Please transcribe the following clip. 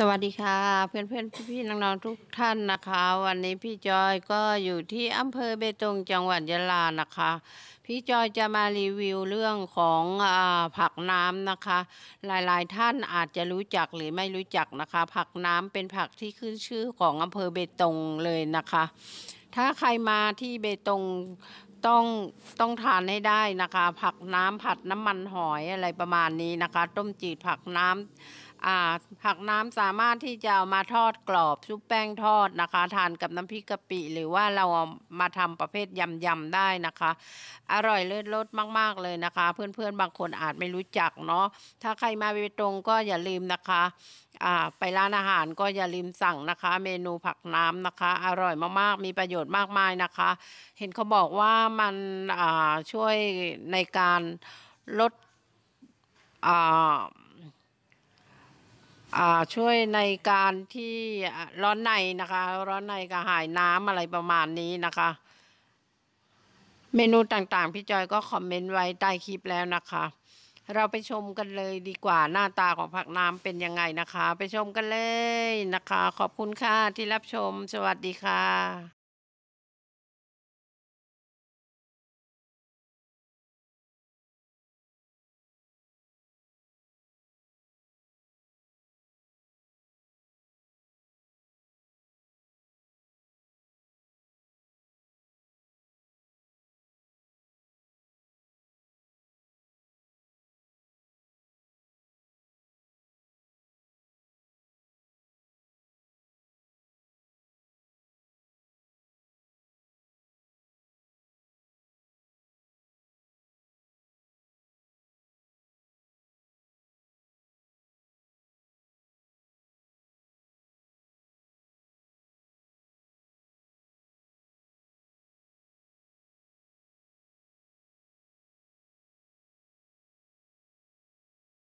สวัสดีค่ะเพื่อนเพื่อนพี่พี่น้องๆทุกท่านนะคะ วันนี้พี่จอยก็อยู่ที่อำเภอเบตงจังหวัดยะลานะคะ พี่จอยจะมารีวิวเรื่องของอผักน้ำนะคะ หลายๆท่านอาจจะรู้จักหรือไม่รู้จักนะคะ ผักน้ำเป็นผักที่ขึ้นชื่อของอำเภอเบตงเลยนะคะ ถ้าใครมาที่เบตงต้องต้องทานให้ได้นะคะ ผักน้ำผัดน้ำมันหอยอะไรประมาณนี้นะคะ ต้มจืดผักน้ำาผักน้ำสามารถที่จะเอามาทอดกรอบชุบแป้งทอดนะคะ ทานกับน้ำพริกกะปิหรือว่าเรามาทำประเภทยำยำได้นะคะ อร่อยเลิศรสมากๆเลยนะคะ เพื่อนๆบางคนอาจไม่รู้จักเนาะถ้าใครมาเวตรงก็อย่าลืมนะคะไปร้านอาหารก็อย่าลืมสั่งนะคะ เมนูผักน้ำนะคะ อร่อยมากๆมีประโยชน์มากมายนะคะ เห็นเขาบอกว่ามันช่วยในการลดช่วยในการที่ร้อนในนะคะ ร้อนในกระหายน้ำอะไรประมาณนี้นะคะ เมนูต่างๆ พี่จอยก็คอมเมนต์ไว้ใต้คลิปแล้วนะคะเราไปชมกันเลยดีกว่าหน้าตาของผักน้ำเป็นยังไงนะคะ ไปชมกันเลยนะคะ ขอบคุณค่ะที่รับชมสวัสดีค่ะ